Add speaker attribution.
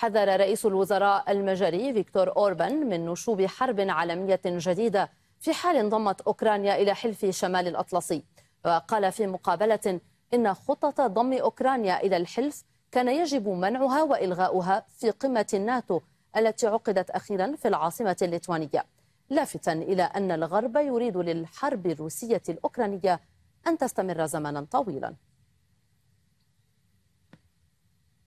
Speaker 1: حذر رئيس الوزراء المجري فيكتور أوربان من نشوب حرب عالمية جديدة في حال انضمت أوكرانيا إلى حلف شمال الأطلسي وقال في مقابلة إن خطة ضم أوكرانيا إلى الحلف كان يجب منعها وإلغاؤها في قمة الناتو التي عقدت أخيرا في العاصمة الليتوانية لافتا إلى أن الغرب يريد للحرب الروسية الأوكرانية أن تستمر زمنا طويلا